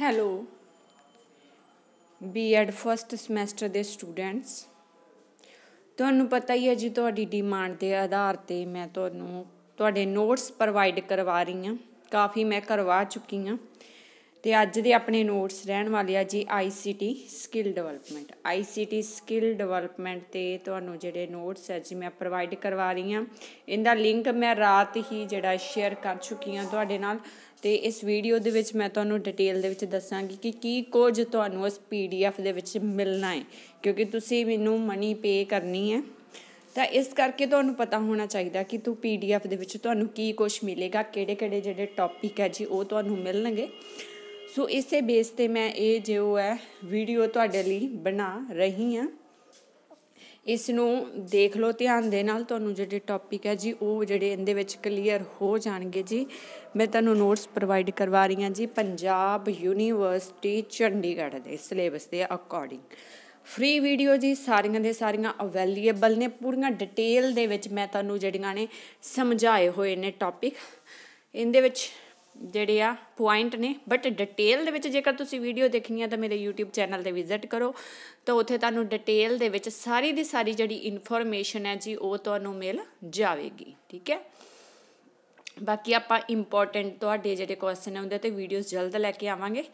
hello BEd first semester ਦੇ students ਤੁਹਾਨੂੰ ਪਤਾ ਹੀ ਹੈ ਜੀ ਤੁਹਾਡੀ ਡਿਮਾਂਡ ਦੇ ਆਧਾਰ ਤੇ ਮੈਂ ਤੁਹਾਨੂੰ ਤੁਹਾਡੇ ਨੋਟਸ ਪ੍ਰੋਵਾਈਡ ਕਰਵਾ ਰਹੀ ਹਾਂ ਕਾਫੀ ਮੈਂ ਕਰਵਾ ਚੁੱਕੀ ਹਾਂ ਤੇ ਅੱਜ ਦੇ ਆਪਣੇ ਨੋਟਸ ਰਹਿਣ ਵਾਲੇ ਆ ਜੀ ICT skill development ICT skill development ਤੇ ਤੁਹਾਨੂੰ ਜਿਹੜੇ ਨੋਟਸ ਹੈ ਜੀ ਮੈਂ ਪ੍ਰੋਵਾਈਡ ਕਰਵਾ ਰਹੀ ਹਾਂ ਇਹਦਾ ਲਿੰਕ ਮੈਂ ਰਾਤ ਹੀ ਜਿਹੜਾ ਸ਼ੇਅਰ ਕਰ ਚੁੱਕੀ ਹਾਂ ਤੁਹਾਡੇ ਨਾਲ ਤੇ ਇਸ ਵੀਡੀਓ ਦੇ ਵਿੱਚ ਮੈਂ ਤੁਹਾਨੂੰ ਡਿਟੇਲ ਦੇ ਵਿੱਚ ਦੱਸਾਂਗੀ ਕਿ ਕੀ ਕੁਝ ਤੁਹਾਨੂੰ ਇਸ ਪੀਡੀਐਫ ਦੇ ਵਿੱਚ ਮਿਲਣਾ ਹੈ ਕਿਉਂਕਿ ਤੁਸੀਂ ਮੈਨੂੰ ਮਨੀ ਪੇ ਕਰਨੀ ਹੈ ਤਾਂ ਇਸ ਕਰਕੇ ਤੁਹਾਨੂੰ ਪਤਾ ਹੋਣਾ ਚਾਹੀਦਾ ਕਿ ਤੂੰ ਪੀਡੀਐਫ ਦੇ ਵਿੱਚ ਤੁਹਾਨੂੰ ਕੀ ਕੁਝ ਮਿਲੇਗਾ ਕਿਹੜੇ-ਕਿਹੜੇ ਜਿਹੜੇ ਟੌਪਿਕ ਹੈ ਜੀ ਉਹ ਤੁਹਾਨੂੰ ਮਿਲਣਗੇ ਸੋ ਇਸੇ ਬੇਸ ਤੇ ਮੈਂ ਇਹ ਜੋ ਹੈ ਵੀਡੀਓ ਤੁਹਾਡੇ ਲਈ ਬਣਾ ਰਹੀ ਹਾਂ ਇਸ ਨੂੰ ਦੇਖ ਲਓ ਧਿਆਨ ਦੇ ਨਾਲ ਤੁਹਾਨੂੰ ਜਿਹੜੇ ਟੌਪਿਕ ਹੈ ਜੀ ਉਹ ਜਿਹੜੇ ਇਹਦੇ ਵਿੱਚ ਕਲੀਅਰ ਹੋ ਜਾਣਗੇ ਜੀ ਮੈਂ ਤੁਹਾਨੂੰ ਨੋਟਸ ਪ੍ਰੋਵਾਈਡ ਕਰਵਾ ਰਹੀ ਹਾਂ ਜੀ ਪੰਜਾਬ ਯੂਨੀਵਰਸਿਟੀ ਚੰਡੀਗੜ੍ਹ ਦੇ ਸਿਲੇਬਸ ਦੇ ਅਕੋਰਡਿੰਗ ਫ੍ਰੀ ਵੀਡੀਓ ਜੀ ਸਾਰੀਆਂ ਦੇ ਸਾਰੀਆਂ ਅਵੇਲੇਬਲ ਨੇ ਪੂਰੀਆਂ ਡਿਟੇਲ ਦੇ ਵਿੱਚ ਮੈਂ ਤੁਹਾਨੂੰ ਜਿਹੜੀਆਂ ਨੇ ਸਮਝਾਏ ਹੋਏ ਨੇ ਟੌਪਿਕ ਇਹਦੇ ਵਿੱਚ ਜਿਹੜੇ ਆ ਪੁਆਇੰਟ ਨੇ ਬਟ ਡਿਟੇਲ ਦੇ ਵਿੱਚ ਜੇਕਰ ਤੁਸੀਂ ਵੀਡੀਓ ਦੇਖਣੀ ਆ ਤਾਂ ਮੇਰੇ YouTube ਚੈਨਲ ਤੇ ਵਿਜ਼ਿਟ ਕਰੋ ਤਾਂ ਉੱਥੇ ਤੁਹਾਨੂੰ ਡਿਟੇਲ ਦੇ ਵਿੱਚ ਸਾਰੀ ਦੀ ਸਾਰੀ ਜਿਹੜੀ ਇਨਫੋਰਮੇਸ਼ਨ ਹੈ ਜੀ ਉਹ ਤੁਹਾਨੂੰ ਮਿਲ ਜਾਵੇਗੀ ਠੀਕ ਹੈ ਬਾਕੀ ਆਪਾਂ ਇੰਪੋਰਟੈਂਟ ਤੁਹਾਡੇ ਜਿਹੜੇ ਕੁਐਸਚਨ ਆ ਤੇ ਵੀਡੀਓਜ਼ ਜਲਦ ਲੈ ਕੇ ਆਵਾਂਗੇ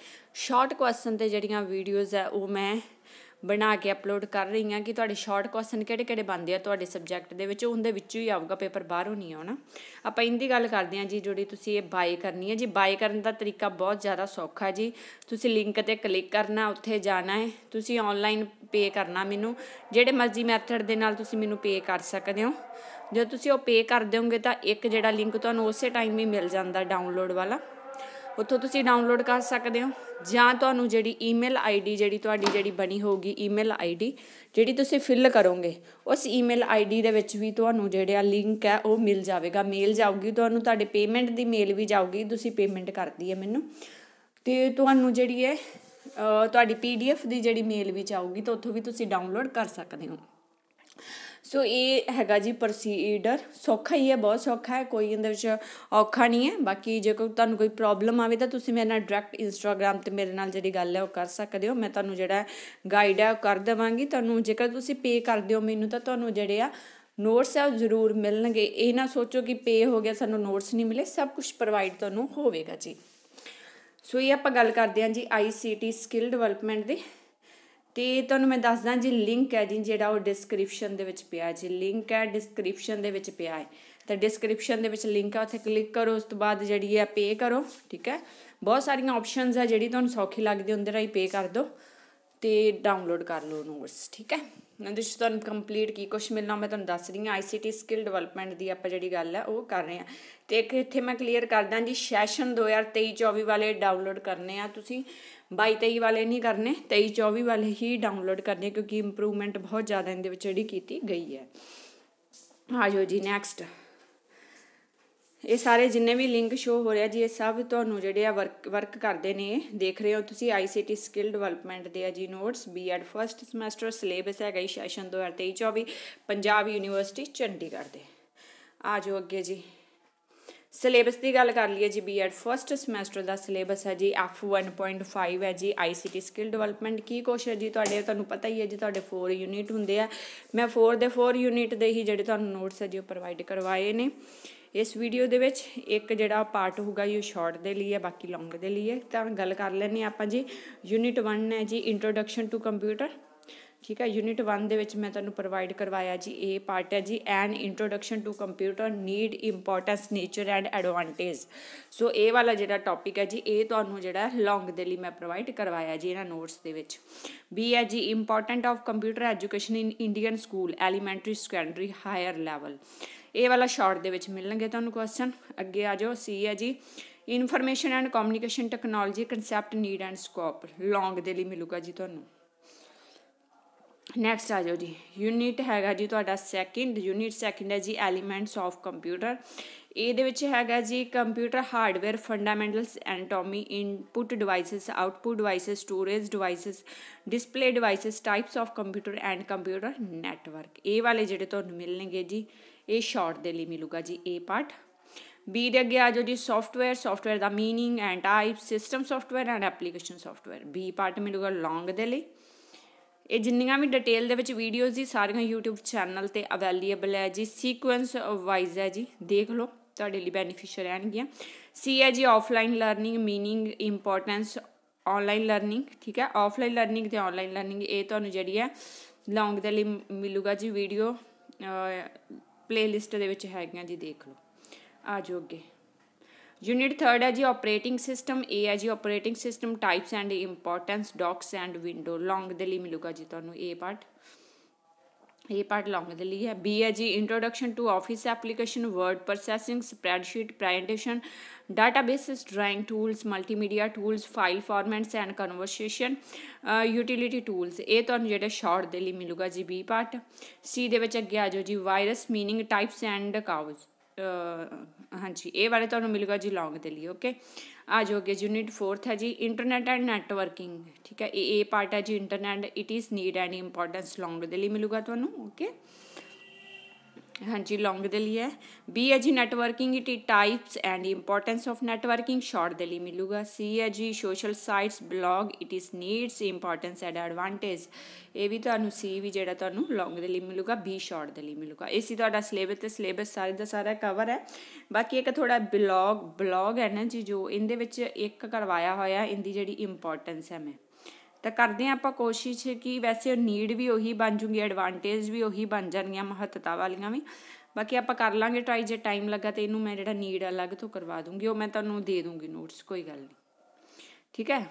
ਸ਼ਾਰਟ ਕੁਐਸਚਨ ਤੇ ਜਿਹੜੀਆਂ ਵੀਡੀਓਜ਼ ਆ ਉਹ ਮੈਂ ਬਣਾ ਕੇ ਅਪਲੋਡ ਕਰ ਰਹੀ ਹਾਂ ਕਿ ਤੁਹਾਡੇ ਸ਼ਾਰਟ ਕੁਐਸਚਨ ਕਿਹੜੇ ਕਿਹੜੇ ਬਣਦੇ ਆ ਤੁਹਾਡੇ ਸਬਜੈਕਟ ਦੇ ਵਿੱਚ ਉਹਦੇ ਵਿੱਚੋਂ ਹੀ ਆਊਗਾ ਪੇਪਰ ਬਾਹਰੋਂ ਨਹੀਂ ਆਉਣਾ ਆਪਾਂ ਇੰਦੀ ਗੱਲ ਕਰਦੇ ਹਾਂ ਜੀ ਜਿਹੜੀ ਤੁਸੀਂ ਇਹ ਬਾਈ ਕਰਨੀ ਹੈ ਜੀ ਬਾਈ ਕਰਨ ਦਾ ਤਰੀਕਾ ਬਹੁਤ ਜ਼ਿਆਦਾ ਸੌਖਾ ਜੀ ਤੁਸੀਂ ਲਿੰਕ ਤੇ ਕਲਿੱਕ ਕਰਨਾ ਉੱਥੇ ਜਾਣਾ ਹੈ ਤੁਸੀਂ ਆਨਲਾਈਨ ਪੇ ਕਰਨਾ ਮੈਨੂੰ ਜਿਹੜੇ ਮਰਜ਼ੀ ਮੈਥਡ ਦੇ ਨਾਲ ਤੁਸੀਂ ਮੈਨੂੰ ਪੇ ਕਰ ਸਕਦੇ ਹੋ ਜਦੋਂ ਤੁਸੀਂ ਉਹ ਪੇ ਕਰ ਦਿਓਗੇ ਤਾਂ ਇੱਕ ਜਿਹੜਾ ਲਿੰਕ ਤੁਹਾਨੂੰ ਉਸੇ ਟਾਈਮ ਹੀ ਮਿਲ ਜਾਂਦਾ ਡਾਊਨਲੋਡ ਵਾਲਾ ਉੱਥੋਂ ਤੁਸੀਂ ਡਾਊਨਲੋਡ ਕਰ ਸਕਦੇ ਹੋ ਜਾਂ ਤੁਹਾਨੂੰ ਜਿਹੜੀ ਈਮੇਲ ਆਈਡੀ ਜਿਹੜੀ ਤੁਹਾਡੀ ਜਿਹੜੀ ਬਣੀ ਹੋਊਗੀ ਈਮੇਲ ਆਈਡੀ ਜਿਹੜੀ ਤੁਸੀਂ ਫਿਲ ਕਰੋਗੇ ਉਸ ਈਮੇਲ ਆਈਡੀ ਦੇ ਵਿੱਚ ਵੀ ਤੁਹਾਨੂੰ ਜਿਹੜਾ ਲਿੰਕ ਹੈ ਉਹ ਮਿਲ ਜਾਵੇਗਾ ਮੇਲ ਜਾਊਗੀ ਤੁਹਾਨੂੰ ਤੁਹਾਡੇ ਪੇਮੈਂਟ ਦੀ ਮੇਲ ਵੀ ਜਾਊਗੀ ਤੁਸੀਂ ਪੇਮੈਂਟ ਕਰਦੀ ਹੈ ਮੈਨੂੰ ਤੇ ਤੁਹਾਨੂੰ ਜਿਹੜੀ ਹੈ ਤੁਹਾਡੀ ਪੀਡੀਐਫ ਦੀ ਜਿਹੜੀ ਮੇਲ ਵੀ ਜਾਊਗੀ ਤਾਂ ਉੱਥੋਂ ਵੀ ਤੁਸੀਂ ਡਾਊਨਲੋਡ ਕਰ ਸਕਦੇ ਹੋ ਸੋ ਇਹ ਹੈਗਾ ਜੀ ਪ੍ਰੋਸੀਡਰ ਸੌਖਾ ਹੀ ਹੈ ਬਹੁਤ ਸੌਖਾ ਹੈ ਕੋਈ ਇਹਦੇ ਵਿੱਚ ਔਖਾ ਨਹੀਂ ਹੈ ਬਾਕੀ ਜੇ ਕੋਈ ਤੁਹਾਨੂੰ ਕੋਈ ਪ੍ਰੋਬਲਮ ਆਵੇ ਤਾਂ ਤੁਸੀਂ ਮੇਰੇ ਨਾਲ ਡਾਇਰੈਕਟ ਇੰਸਟਾਗ੍ਰam ਤੇ ਮੇਰੇ ਨਾਲ ਜਿਹੜੀ ਗੱਲ ਹੈ ਉਹ ਕਰ ਸਕਦੇ ਹੋ ਮੈਂ ਤੁਹਾਨੂੰ ਜਿਹੜਾ ਗਾਈਡ ਹੈ ਉਹ ਕਰ ਦੇਵਾਂਗੀ ਤੁਹਾਨੂੰ ਜੇਕਰ ਤੁਸੀਂ ਪੇ ਕਰਦੇ ਹੋ ਮੈਨੂੰ ਤਾਂ ਤੁਹਾਨੂੰ ਜਿਹੜੇ ਆ ਨੋਟਸ ਆ ਜ਼ਰੂਰ ਮਿਲਣਗੇ ਇਹ ਨਾ ਸੋਚੋ ਕਿ ਪੇ ਹੋ ਗਿਆ ਸਾਨੂੰ ਨੋਟਸ ਨਹੀਂ ਮਿਲੇ ਸਭ ਕੁਝ ਪ੍ਰੋਵਾਈਡ ਤੁਹਾਨੂੰ ਹੋਵੇਗਾ ਜੀ ਸੋ ਇਹ ਆਪਾਂ ਗੱਲ ਕਰਦੇ ਹਾਂ ਜੀ ਆਈਸੀਟੀ ਸਕਿੱਲ ਡਿਵੈਲਪਮੈਂਟ ਦੀ ਤੇ ਤੁਹਾਨੂੰ ਮੈਂ ਦੱਸਦਾ ਜੀ ਲਿੰਕ ਹੈ ਜੀ ਜਿਹੜਾ ਉਹ ਡਿਸਕ੍ਰਿਪਸ਼ਨ ਦੇ ਵਿੱਚ ਪਿਆ ਜੀ ਲਿੰਕ ਹੈ ਡਿਸਕ੍ਰਿਪਸ਼ਨ ਦੇ ਵਿੱਚ ਪਿਆ ਹੈ ਤਾਂ ਡਿਸਕ੍ਰਿਪਸ਼ਨ ਦੇ ਵਿੱਚ ਲਿੰਕ ਆ ਉੱਥੇ ਕਲਿੱਕ ਕਰੋ ਉਸ ਤੋਂ ਬਾਅਦ ਜਿਹੜੀ ਹੈ ਪੇ ਕਰੋ ਠੀਕ ਹੈ ਬਹੁਤ ਸਾਰੀਆਂ ਆਪਸ਼ਨਸ ਆ ਜਿਹੜੀ ਤੁਹਾਨੂੰ ਸੌਖੀ ਲੱਗਦੀ ਉਹਦੇ ਰਹੀ ਪੇ ਕਰ ਦਿਓ ਤੇ ਡਾਊਨਲੋਡ ਕਰ ਲਓ ਨੋਟਸ ਠੀਕ ਹੈ ਜੀ ਤੁਹਾਨੂੰ ਕੰਪਲੀਟ ਕੀ ਕੁਝ ਮਿਲਣਾ ਮੈਂ ਤੁਹਾਨੂੰ ਦੱਸ ਰਹੀ ਹਾਂ ਆਈਸੀਟੀ ਸਕਿੱਲ ਡਿਵੈਲਪਮੈਂਟ ਦੀ ਆਪਾਂ ਜਿਹੜੀ ਗੱਲ ਹੈ ਉਹ ਕਰ ਰਹੇ ਹਾਂ ਤੇ ਇੱਕ ਇੱਥੇ ਮੈਂ ਕਲੀਅਰ ਕਰਦਾ ਜੀ ਸੈਸ਼ਨ 2023-24 ਵਾਲੇ ਡਾਊਨਲੋਡ ਕਰਨੇ ਆ ਤੁਸੀਂ 22-23 ਵਾਲੇ ਨਹੀਂ ਕਰਨੇ 23-24 ਵਾਲੇ ਹੀ ਡਾਊਨਲੋਡ ਕਰਨੇ ਕਿਉਂਕਿ ਇੰਪਰੂਵਮੈਂਟ ਬਹੁਤ ਜ਼ਿਆਦਾ ਇਹਦੇ ਵਿੱਚ ਜਿਹੜੀ ਕੀਤੀ ਗਈ ਹੈ ਆਜੋ ਜੀ ਨੈਕਸਟ ਇਹ ਸਾਰੇ ਜਿੰਨੇ ਵੀ ਲਿੰਕ ਸ਼ੋ ਹੋ ਰਿਹਾ ਜੀ ਇਹ ਸਭ ਤੁਹਾਨੂੰ ਜਿਹੜੇ ਆ ਵਰਕ ਵਰਕ ਕਰਦੇ ਨੇ ਦੇਖ ਰਹੇ ਹੋ ਤੁਸੀਂ ਆਈਸੀਟੀ ਸਕਿੱਲ ਡਿਵੈਲਪਮੈਂਟ ਦੇ ਆ ਜੀ notes BEd first semester syllabus ਹੈਗਾ ਜੀ ਸੈਸ਼ਨ 2023-24 ਪੰਜਾਬ ਯੂਨੀਵਰਸਿਟੀ ਚੰਡੀਗੜ੍ਹ ਦੇ ਆ ਜੋ ਅੱਗੇ ਜੀ ਸਿਲੇਬਸ ਦੀ ਗੱਲ ਕਰ ਲਈਏ ਜੀ ਬੀਐਡ ਫਰਸਟ ਸਮੈਸਟਰ ਦਾ ਸਿਲੇਬਸ ਹੈ ਜੀ ਐਫ 1.5 ਹੈ ਜੀ ਆਈਸੀਟੀ ਸਕਿੱਲ ਡਿਵੈਲਪਮੈਂਟ ਕੀ ਕੋਸ਼ਿਸ਼ ਹੈ ਜੀ ਤੁਹਾਡੇ ਤੁਹਾਨੂੰ ਪਤਾ ਹੀ ਹੈ ਜੀ ਤੁਹਾਡੇ 4 ਯੂਨਿਟ ਹੁੰਦੇ ਆ ਮੈਂ 4 ਦੇ 4 ਯੂਨਿਟ ਦੇ ਹੀ ਜਿਹੜੇ ਤੁਹਾਨੂੰ ਨੋਟਸ ਹੈ ਜੀ ਉਹ ਪ੍ਰੋਵਾਈਡ ਕਰਵਾਏ ਨੇ ਇਸ ਵੀਡੀਓ ਦੇ ਵਿੱਚ ਇੱਕ ਜਿਹੜਾ ਪਾਰਟ ਹੋਊਗਾ ਇਹ ਸ਼ਾਰਟ ਦੇ ਲਈ ਹੈ ਬਾਕੀ ਲੌਂਗ ਦੇ ਲਈ ਹੈ ਤਾਂ ਗੱਲ ਕਰ ਲੈਣੀ ਆਪਾਂ ਜੀ ਯੂਨਿਟ 1 ਹੈ ਜੀ ਇੰਟਰੋਡਕਸ਼ਨ ਟੂ ਕੰਪਿਊਟਰ ਠੀਕ ਹੈ ਯੂਨਿਟ 1 ਦੇ ਵਿੱਚ ਮੈਂ ਤੁਹਾਨੂੰ ਪ੍ਰੋਵਾਈਡ ਕਰਵਾਇਆ ਜੀ ਇਹ ਪਾਰਟ ਹੈ ਜੀ an introduction to computer need importance nature and advantage so ਇਹ ਵਾਲਾ ਜਿਹੜਾ ਟੌਪਿਕ ਹੈ ਜੀ ਇਹ ਤੁਹਾਨੂੰ ਜਿਹੜਾ ਲੌਂਗ ਦੇ ਲਈ ਮੈਂ ਪ੍ਰੋਵਾਈਡ ਕਰਵਾਇਆ ਜੀ ਇਹਨਾਂ ਨੋਟਸ ਦੇ ਵਿੱਚ ਬੀ ਹੈ ਜੀ important of computer education in Indian school elementary secondary higher level ਇਹ ਵਾਲਾ ਸ਼ਾਰਟ ਦੇ ਵਿੱਚ ਮਿਲਣਗੇ ਤੁਹਾਨੂੰ ਕੁਐਸਚਨ ਅੱਗੇ ਆ ਜਾਓ ਸੀ ਹੈ ਜੀ information and communication technology concept need and scope long ਦੇ ਲਈ ਮਿਲੂਗਾ ਜੀ ਤੁਹਾਨੂੰ ਨੈਕਸਟ ਆ ਜਾਓ ਜੀ ਯੂਨਿਟ ਹੈਗਾ ਜੀ ਤੁਹਾਡਾ ਸੈਕਿੰਡ ਯੂਨਿਟ ਸੈਕਿੰਡ ਹੈ ਜੀ ਐਲੀਮੈਂਟਸ ਆਫ ਕੰਪਿਊਟਰ ਇਹਦੇ ਵਿੱਚ ਹੈਗਾ ਜੀ computer hardware fundamentals anatomy input devices output devices storage devices display devices types of computer and computer network ਇਹ ਵਾਲੇ ਜਿਹੜੇ ਤੁਹਾਨੂੰ ਮਿਲਣਗੇ ਜੀ ਇਹ ਸ਼ਾਰਟ ਦੇ ਲਈ ਮਿਲੂਗਾ ਜੀ ਇਹ ਪਾਰਟ ਬੀ ਦੇ ਅੱਗੇ ਆ ਜੋ ਜੀ ਸੌਫਟਵੇਅਰ ਸੌਫਟਵੇਅਰ ਦਾ meaning and type system software and application software B part ਮਿਲੂਗਾ ਲੌਂਗ ਦੇ ਲਈ ਇਹ ਜਿੰਨੀਆਂ ਵੀ ਡਿਟੇਲ ਦੇ ਵਿੱਚ ਵੀਡੀਓਜ਼ ਦੀ ਸਾਰੀਆਂ YouTube ਚੈਨਲ ਤੇ ਅਵੇਲੇਬਲ ਹੈ ਜੀ ਸੀਕੁਐਂਸ ਵਾਈਜ਼ ਹੈ ਜੀ ਦੇਖ ਲਓ ਤੁਹਾਡੇ ਲਈ ਬੈਨੀਫੀਸ਼ੀਅਲ ਰਹਿਣਗੀਆਂ ਸੀ ਹੈ ਜੀ offline learning meaning importance online learning ਠੀਕ ਹੈ ਆਫਲਾਈਨ ਲਰਨਿੰਗ ਤੇ ਆਨਲਾਈਨ ਲਰਨਿੰਗ ਇਹ ਤੁਹਾਨੂੰ ਜਿਹੜੀ ਹੈ ਲੌਂਗ ਦੇ ਲਈ ਮਿਲੂਗਾ ਜੀ ਵੀਡੀਓ ਪਲੇਲਿਸਟ ਦੇ ਵਿੱਚ ਹੈਗੀਆਂ ਜੀ ਦੇਖ ਲਓ ਆ ਜਾਓ ਅੱਗੇ ਯੂਨਿਟ 3 ਹੈ ਜੀ ਆਪਰੇਟਿੰਗ ਸਿਸਟਮ ਇਹ ਹੈ ਜੀ operating system types and importance DOS and window long ਦੇ ਲਈ ਮਿਲੂਗਾ ਜੀ ਤੁਹਾਨੂੰ ਇਹ ਪਾਰਟ ਇਹ ਪਾਰਟ ਲੌਂਗ ਦੇ ਲਈ ਹੈ ਬੀ ਹੈ ਜੀ introduction to office application word processing spreadsheet presentation databases drawing tools multimedia tools file formats and conversation utility tools ਇਹ ਤੁਹਾਨੂੰ ਜਿਹੜਾ ਸ਼ਾਰਟ ਦੇ ਲਈ ਮਿਲੂਗਾ ਜੀ ਬੀ ਪਾਰਟ ਸੀ ਦੇ ਵਿੱਚ ਅੱਗੇ ਆ ਜਾਓ ਜੀ virus meaning types and causes ਹਾਂਜੀ ਇਹ ਵਾਲੇ ਤੁਹਾਨੂੰ ਮਿਲੇਗਾ ਜੀ ਲੌਂਗ ਦੇ ਲਈ ਓਕੇ ਆ ਜਾਓਗੇ ਯੂਨਿਟ 4th ਹੈ ਜੀ ਇੰਟਰਨੈਟ ਐਂਡ ਨੈਟਵਰਕਿੰਗ ਠੀਕ ਹੈ ਇਹ ਇਹ ਪਾਰਟ ਹੈ ਜੀ internet it is need and importance long ਦੇ ਲਈ ਮਿਲੂਗਾ ਤੁਹਾਨੂੰ ਓਕੇ ਹਾਂਜੀ ਲੌਂਗ ਦੇ ਲਈ ਹੈ ਬੀ ਹੈ ਜੀ networking it types and importance of networking short ਦੇ ਲਈ ਮਿਲੂਗਾ ਸੀ ਹੈ ਜੀ social sites blog it is needs importance and advantage ਇਹ ਵੀ ਤੁਹਾਨੂੰ ਸੀ ਵੀ ਜਿਹੜਾ ਤੁਹਾਨੂੰ ਲੌਂਗ ਦੇ ਲਈ ਮਿਲੂਗਾ ਬੀ ਸ਼ਾਰਟ ਦੇ ਲਈ ਮਿਲੂਗਾ ਇਹ ਸੀ ਤੁਹਾਡਾ ਸਿਲੇਬਸ ਤੇ ਸਿਲੇਬਸ ਸਾਰੇ ਦਾ ਸਾਰਾ ਕਵਰ ਹੈ ਬਾਕੀ ਇੱਕ ਥੋੜਾ ਬਲੌਗ ਬਲੌਗ ਹੈ ਨਾ ਜੀ ਜੋ ਇਹਦੇ ਵਿੱਚ ਇੱਕ ਕਰਵਾਇਆ ਹੋਇਆ ਇਹਦੀ ਜਿਹੜੀ ਇੰਪੋਰਟੈਂਸ ਹੈ ਮੈਂ ਤਾਂ ਕਰਦੇ ਆ ਆਪਾਂ ਕੋਸ਼ਿਸ਼ ਕਿ ਵੈਸੇ ਨੀਡ ਵੀ ਉਹੀ ਬਣ ਜੂਗੀ ਐਡਵਾਂਟੇਜ ਵੀ ਉਹੀ ਬਣ ਜਾਣਗੀਆਂ ਮਹੱਤਤਾ ਵਾਲੀਆਂ ਵੀ ਬਾਕੀ ਆਪਾਂ ਕਰ ਲਾਂਗੇ ਟਰਾਈ ਜੇ ਟਾਈਮ ਲੱਗਾ ਤੇ ਇਹਨੂੰ ਮੈਂ ਜਿਹੜਾ ਨੀਡ ਅਲੱਗ ਤੋਂ ਕਰਵਾ ਦੂੰਗੀ ਉਹ ਮੈਂ ਤੁਹਾਨੂੰ ਦੇ ਦੂੰਗੀ ਨੋਟਸ ਕੋਈ ਗੱਲ ਨਹੀਂ ਠੀਕ ਹੈ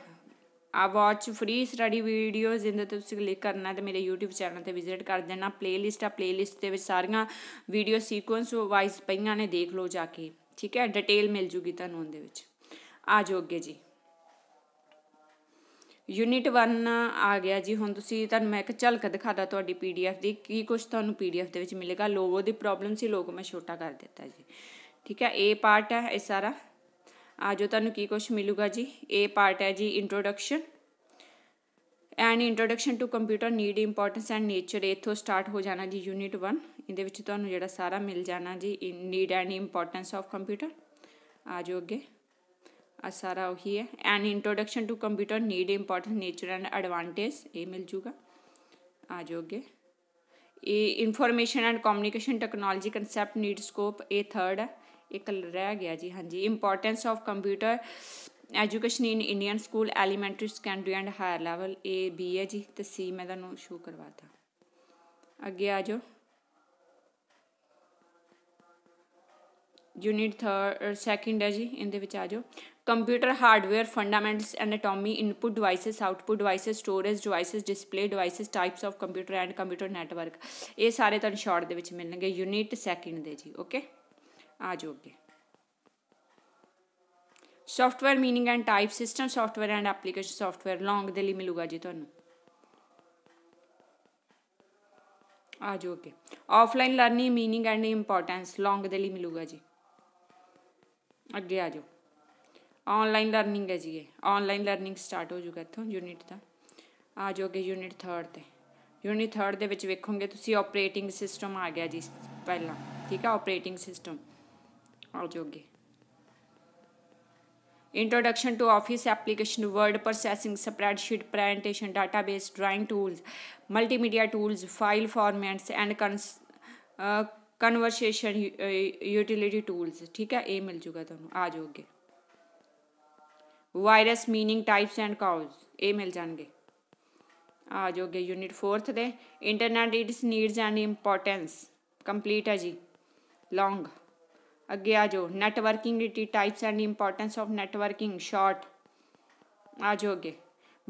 ਆ ਵਾਚ ਫ੍ਰੀ ਸਟੱਡੀ ਵੀਡੀਓਜ਼ ਇਹਨਾਂ ਤੇ ਤੁਸੀਂ ਕਲਿੱਕ ਕਰਨਾ ਤੇ ਮੇਰੇ YouTube ਚੈਨਲ ਤੇ ਵਿਜ਼ਿਟ ਕਰ ਦੇਣਾ ਪਲੇਲਿਸਟ ਆ ਪਲੇਲਿਸਟ ਦੇ ਵਿੱਚ ਸਾਰੀਆਂ ਵੀਡੀਓ ਸੀਕੁਐਂਸ ਵਾਈਜ਼ ਪਈਆਂ ਨੇ ਦੇਖ ਲਓ ਜਾ ਕੇ ਠੀਕ ਹੈ ਡਿਟੇਲ ਮਿਲ ਜੂਗੀ ਤੁਹਾਨੂੰ ਉਹਦੇ ਵਿੱਚ ਆ ਜਾਓ ਅੱਗੇ ਜੀ ਯੂਨਿਟ 1 ਆ ਗਿਆ ਜੀ ਹੁਣ ਤੁਸੀਂ ਤੁਹਾਨੂੰ ਮੈਂ ਇੱਕ ਝਲਕ ਦਿਖਾਦਾ ਤੁਹਾਡੀ ਪੀਡੀਐਫ ਦੀ ਕੀ ਕੁਝ ਤੁਹਾਨੂੰ ਪੀਡੀਐਫ ਦੇ ਵਿੱਚ ਮਿਲੇਗਾ ਲੋਗੋ ਦੀ ਪ੍ਰੋਬਲਮ ਸੀ ਲੋਗੋ ਮੈਂ ਛੋਟਾ ਕਰ ਦਿੱਤਾ ਜੀ ਠੀਕ ਹੈ ਇਹ ਪਾਰਟ ਹੈ ਇਹ ਸਾਰਾ ਆਜੋ ਤੁਹਾਨੂੰ ਕੀ ਕੁਝ ਮਿਲੂਗਾ ਜੀ ਇਹ ਪਾਰਟ ਹੈ ਜੀ introduction and introduction to computer need importance and nature ਇਥੋਂ ਸਟਾਰਟ ਹੋ ਜਾਣਾ ਜੀ ਯੂਨਿਟ 1 ਇਹਦੇ ਵਿੱਚ ਤੁਹਾਨੂੰ ਜਿਹੜਾ ਸਾਰਾ ਮਿਲ ਜਾਣਾ ਜੀ need and importance of computer ਆਜੋ ਅੱਗੇ ਅਸਾਰਾ ਉਹੀ ਹੈ an introduction to computer need important nature and advantage ਇਹ ਮਿਲ ਜੂਗਾ ਆ ਜਾਓਗੇ ਇਹ information and communication technology concept need scope ਇਹ ਥਰਡ ਹੈ ਇੱਕ ਰਹਿ ਗਿਆ ਜੀ ਹਾਂਜੀ importance of computer education in Indian school elementary secondary and higher level ਇਹ ਬੀ ਹੈ ਜੀ ਤੇ ਸੀ ਮੈਂ ਤੁਹਾਨੂੰ ਸ਼ੋ ਕਰਵਾਤਾ ਅੱਗੇ ਆ ਜਾਓ ਯੂਨਿਟ 3 ਸੈਕਿੰਡ ਹੈ ਜੀ ਇਹਦੇ ਵਿੱਚ ਆ ਜਾਓ computer hardware fundamentals anatomy input devices output devices storage devices display devices types of computer and computer network ਇਹ ਸਾਰੇ ਤੁਹਾਨੂੰ ਸ਼ਾਰਟ ਦੇ ਵਿੱਚ ਮਿਲਣਗੇ ਯੂਨਿਟ ਸੈਕਿੰਡ ਦੇ ਜੀ ਓਕੇ ਆ ਜਾਓ ਅੱਗੇ software meaning and type system software and application software long ਦੇ ਲਈ ਮਿਲੂਗਾ ਜੀ ਤੁਹਾਨੂੰ ਆ ਜਾਓ ਅੱਗੇ offline learning meaning and importance long ਦੇ ਲਈ ਮਿਲੂਗਾ ਜੀ ਅੱਗੇ ਆ ਜਾਓ ਆਨਲਾਈਨ ਲਰਨਿੰਗ ਹੈ ਜੀ ਇਹ ਆਨਲਾਈਨ ਲਰਨਿੰਗ ਸਟਾਰਟ ਹੋ ਜੂਗਾ ਇੱਥੋਂ ਯੂਨਿਟ ਦਾ ਆ ਜਾਓਗੇ ਯੂਨਿਟ 3 ਤੇ ਯੂਨਿਟ 3 ਦੇ ਵਿੱਚ ਵੇਖੋਗੇ ਤੁਸੀਂ ਆਪਰੇਟਿੰਗ ਸਿਸਟਮ ਆ ਗਿਆ ਜੀ ਪਹਿਲਾਂ ਠੀਕ ਹੈ ਆਪਰੇਟਿੰਗ ਸਿਸਟਮ ਆ ਜਾਓਗੇ introduction to office application word processing spreadsheet presentation database drawing tools multimedia tools file formats and cons uh, conversation ਠੀਕ ਹੈ ਇਹ ਮਿਲ ਜੂਗਾ ਤੁਹਾਨੂੰ ਆ ਜਾਓਗੇ virus meaning types and causes ये मिल जाएंगे आ जाओगे यूनिट फोर्थ दे internet its needs and importance complete है जी लोंग अगे आ जाओ networking types and importance of networking short आ जाओगे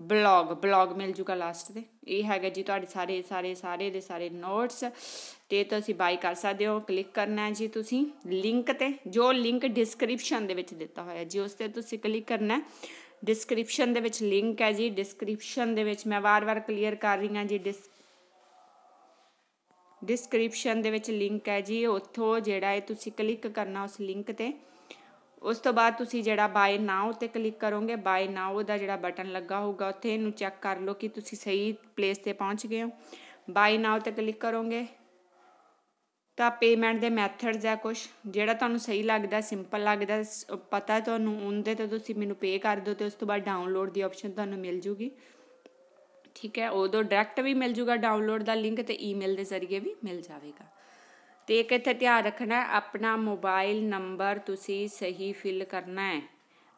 ਬਲੌਗ ਬਲੌਗ ਮਿਲ ਜੂਗਾ ਲਾਸਟ ਤੇ ਇਹ ਹੈਗਾ ਜੀ ਤੁਹਾਡੇ ਸਾਰੇ ਸਾਰੇ ਸਾਰੇ ਦੇ ਸਾਰੇ ਨੋਟਸ ਤੇ ਤੁਸੀਂ ਬਾਈ ਕਰ ਸਕਦੇ ਹੋ ਕਲਿੱਕ ਕਰਨਾ ਹੈ ਜੀ ਤੁਸੀਂ ਲਿੰਕ ਤੇ ਜੋ ਲਿੰਕ ਡਿਸਕ੍ਰਿਪਸ਼ਨ ਦੇ ਵਿੱਚ ਦਿੱਤਾ ਹੋਇਆ ਜੀ ਉਸ ਤੇ ਤੁਸੀਂ ਕਲਿੱਕ ਕਰਨਾ ਹੈ ਡਿਸਕ੍ਰਿਪਸ਼ਨ ਦੇ ਵਿੱਚ ਲਿੰਕ ਹੈ ਜੀ ਡਿਸਕ੍ਰਿਪਸ਼ਨ ਦੇ ਵਿੱਚ ਮੈਂ ਵਾਰ-ਵਾਰ ਕਲੀਅਰ ਕਰ ਰਹੀ ਹਾਂ ਜੀ ਡਿਸ ਡਿਸਕ੍ਰਿਪਸ਼ਨ ਦੇ ਵਿੱਚ ਲਿੰਕ ਹੈ ਜੀ ਉੱਥੋਂ ਜਿਹੜਾ ਇਹ ਤੁਸੀਂ ਕਲਿੱਕ ਕਰਨਾ ਉਸ ਲਿੰਕ ਤੇ ਉਸ ਤੋਂ ਬਾਅਦ ਤੁਸੀਂ ਜਿਹੜਾ ਬਾਏ ਨਾਓ ਤੇ ਕਲਿੱਕ ਕਰੋਗੇ ਬਾਏ ਨਾਓ ਦਾ ਜਿਹੜਾ ਬਟਨ ਲੱਗਾ ਹੋਊਗਾ ਉੱਥੇ ਇਹਨੂੰ ਚੈੱਕ ਕਰ ਲਓ ਕਿ ਤੁਸੀਂ ਸਹੀ ਪਲੇਸ ਤੇ ਪਹੁੰਚ ਗਏ ਹੋ ਬਾਏ ਨਾਓ ਤੇ ਕਲਿੱਕ ਕਰੋਗੇ ਤਾਂ ਪੇਮੈਂਟ ਦੇ ਮੈਥਡਸ ਆ ਕੁਝ ਜਿਹੜਾ ਤੁਹਾਨੂੰ ਸਹੀ ਲੱਗਦਾ ਸਿੰਪਲ ਲੱਗਦਾ ਪਤਾ ਤੁਹਾਨੂੰ ਉਹਦੇ ਤੇ ਤੁਸੀਂ ਮੈਨੂੰ ਪੇ ਕਰ ਦਿਓ ਤੇ ਉਸ ਤੋਂ ਬਾਅਦ ਡਾਊਨਲੋਡ ਦੀ ਆਪਸ਼ਨ ਤੁਹਾਨੂੰ ਮਿਲ ਜੂਗੀ ਠੀਕ ਹੈ ਉਦੋਂ ਡਾਇਰੈਕਟ ਵੀ ਮਿਲ ਜੂਗਾ ਡਾਊਨਲੋਡ ਦਾ ਲਿੰਕ ਤੇ ਈਮੇਲ ਦੇ ਜ਼ਰੀਏ ਵੀ ਮਿਲ ਜਾਵੇਗਾ ਤੇ ਇੱਕ ਇੱਥੇ ਧਿਆਨ ਰੱਖਣਾ ਆਪਣਾ ਮੋਬਾਈਲ ਨੰਬਰ ਤੁਸੀਂ ਸਹੀ ਫਿਲ ਕਰਨਾ ਹੈ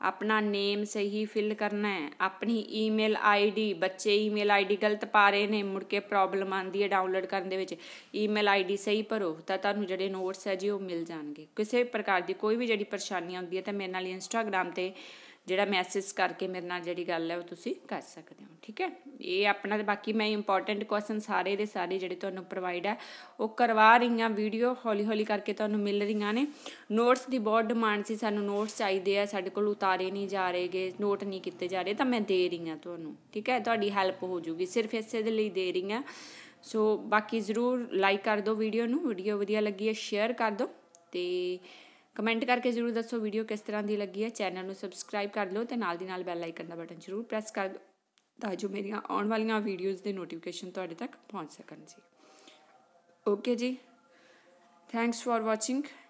ਆਪਣਾ ਨੇਮ ਸਹੀ ਫਿਲ ਕਰਨਾ ਹੈ ਆਪਣੀ ਈਮੇਲ ਆਈਡੀ ਬੱਚੇ ਈਮੇਲ ਆਈਡੀ ਗਲਤ ਪਾ ਰਹੇ ਨੇ ਮੁੜ ਕੇ ਪ੍ਰੋਬਲਮ ਆਂਦੀ ਹੈ ਡਾਊਨਲੋਡ ਕਰਨ ਦੇ ਵਿੱਚ ਈਮੇਲ ਆਈਡੀ ਸਹੀ ਭਰੋ ਤਾਂ ਤੁਹਾਨੂੰ ਜਿਹੜੇ ਨੋਟਸ ਹੈ ਜੀ ਉਹ ਮਿਲ ਜਾਣਗੇ ਕਿਸੇ ਪ੍ਰਕਾਰ ਦੀ ਕੋਈ ਵੀ ਜਿਹੜੀ ਪਰੇਸ਼ਾਨੀ ਆਉਂਦੀ ਹੈ ਤਾਂ ਮੇਰੇ ਨਾਲ ਇੰਸਟਾਗ੍ਰam ਤੇ ਜਿਹੜਾ ਮੈਸੇਜ ਕਰਕੇ ਮੇਰੇ ਨਾਲ ਜਿਹੜੀ ਗੱਲ ਹੈ ਉਹ ਤੁਸੀਂ ਕਰ ਸਕਦੇ ਹੋ ਠੀਕ ਹੈ ਇਹ ਆਪਣਾ ਤੇ ਬਾਕੀ ਮੈਂ ਇੰਪੋਰਟੈਂਟ ਕੁਐਸਚਨ ਸਾਰੇ ਦੇ ਸਾਰੇ ਜਿਹੜੇ ਤੁਹਾਨੂੰ ਪ੍ਰੋਵਾਈਡ ਹੈ ਉਹ ਕਰਵਾ ਰਹੀਆਂ ਵੀਡੀਓ ਹੌਲੀ ਹੌਲੀ ਕਰਕੇ ਤੁਹਾਨੂੰ ਮਿਲ ਰਹੀਆਂ ਨੇ ਨੋਟਸ ਦੀ ਬਹੁਤ ਡਿਮਾਂਡ ਸੀ ਸਾਨੂੰ ਨੋਟਸ ਚਾਹੀਦੇ ਆ ਸਾਡੇ ਕੋਲ ਉਤਾਰੇ ਨਹੀਂ ਜਾ ਰਹੇਗੇ ਨੋਟ ਨਹੀਂ ਕੀਤੇ ਜਾ ਰਹੇ ਤਾਂ ਮੈਂ ਦੇ ਰਹੀਆਂ ਤੁਹਾਨੂੰ ਠੀਕ ਹੈ ਤੁਹਾਡੀ ਹੈਲਪ ਹੋ ਜੂਗੀ ਸਿਰਫ ਇਸੇ ਦੇ ਲਈ ਦੇ ਰਹੀਆਂ ਸੋ ਬਾਕੀ ਜ਼ਰੂਰ ਲਾਈਕ ਕਰ ਦਿਓ ਵੀਡੀਓ ਨੂੰ ਵੀਡੀਓ ਵਧੀਆ ਲੱਗੀ ਹੈ ਸ਼ੇਅਰ ਕਰ ਦਿਓ ਤੇ ਕਮੈਂਟ ਕਰਕੇ ਜ਼ਰੂਰ ਦੱਸੋ ਵੀਡੀਓ ਕਿਸ ਤਰ੍ਹਾਂ ਦੀ ਲੱਗੀ ਹੈ ਚੈਨਲ ਨੂੰ ਸਬਸਕ੍ਰਾਈਬ ਕਰ ਲਓ ਤੇ ਨਾਲ ਦੀ ਨਾਲ ਬੈਲ ਆਈਕਨ ਦਾ ਬਟਨ ਜ਼ਰੂਰ ਪ੍ਰੈਸ ਕਰ ਦਿਓ ਤਾਂ ਜੋ ਮੇਰੀਆਂ ਆਉਣ ਵਾਲੀਆਂ ਵੀਡੀਓਜ਼ ਦੇ ਨੋਟੀਫਿਕੇਸ਼ਨ ਤੁਹਾਡੇ ਤੱਕ ਪਹੁੰਚ ਸਕਣ ਜੀ ਓਕੇ ਜੀ ਥੈਂਕਸ ਫਾਰ ਵਾਚਿੰਗ